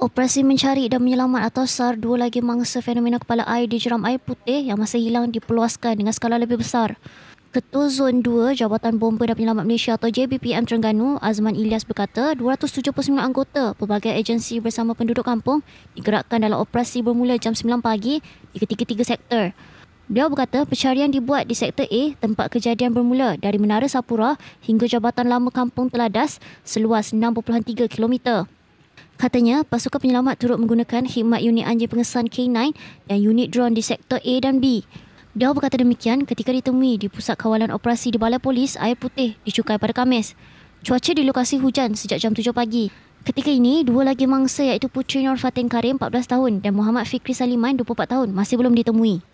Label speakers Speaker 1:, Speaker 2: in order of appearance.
Speaker 1: Operasi mencari dan menyelamat atau SAR dua lagi mangsa fenomena kepala air di jeram air putih yang masih hilang diperluaskan dengan skala lebih besar. Ketua Zon 2 Jabatan Bomba dan Penyelamat Malaysia atau JBPM Terengganu Azman Ilyas berkata 279 anggota pelbagai agensi bersama penduduk kampung digerakkan dalam operasi bermula jam 9 pagi di ketiga-tiga sektor. Beliau berkata pencarian dibuat di sektor A tempat kejadian bermula dari Menara Sapura hingga Jabatan Lama Kampung Teladas seluas 6.3 kilometer. Katanya, pasukan penyelamat turut menggunakan khidmat unit anjing pengesan K9 dan unit drone di sektor A dan B. Beliau berkata demikian ketika ditemui di pusat kawalan operasi di Balai Polis Air Putih di Cukai pada Khamis. Cuaca di lokasi hujan sejak jam 7 pagi. Ketika ini, dua lagi mangsa iaitu Puteri Nur Fatin Karim, 14 tahun dan Muhammad Fikri Saliman, 24 tahun masih belum ditemui.